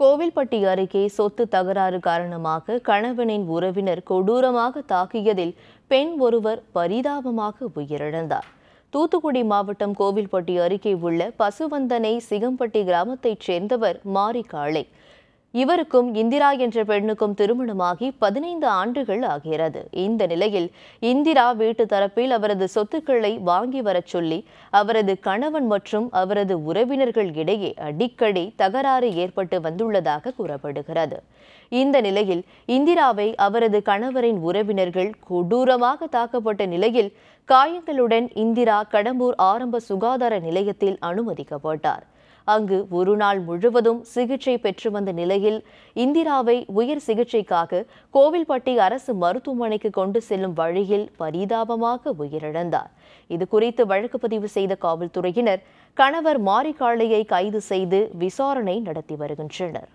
கோவில்பட்டி அருகே சொத்து தகராறு காரணமாக கணவனின் உறவினர் கொடூரமாக தாக்கியதில் பெண் ஒருவர் பரிதாபமாக உயிரிழந்தார் தூத்துக்குடி மாவட்டம் கோவில்பட்டி அருகே உள்ள பசுவந்தனை சிகம்பட்டி கிராமத்தைச் சேர்ந்தவர் மாரிகாளை இவருக்கும் இந்திரா என்ற பெண்ணுக்கும் திருமணமாகி பதினைந்து ஆண்டுகள் ஆகிறது இந்த நிலையில் இந்திரா வீட்டு தரப்பில் அவரது சொத்துக்களை வாங்கி வரச் சொல்லி அவரது கணவன் மற்றும் அவரது உறவினர்கள் இடையே அடிக்கடி தகராறு ஏற்பட்டு வந்துள்ளதாக கூறப்படுகிறது இந்த நிலையில் இந்திராவை அவரது கணவரின் உறவினர்கள் கொடூரமாக தாக்கப்பட்ட நிலையில் காயங்களுடன் இந்திரா கடம்பூர் ஆரம்ப சுகாதார நிலையத்தில் அனுமதிக்கப்பட்டார் அங்கு ஒரு நாள் முழுவதும் சிகிச்சை பெற்று வந்த நிலையில் இந்திராவை உயர் சிகிச்சைக்காக கோவில்பட்டி அரசு மருத்துவமனைக்கு கொண்டு செல்லும் வழியில் பரிதாபமாக உயிரிழந்தார் இது குறித்து வழக்கு பதிவு செய்த காவல்துறையினர் கணவர் மாரிகாளையை கைது செய்து விசாரணை நடத்தி வருகின்றனர்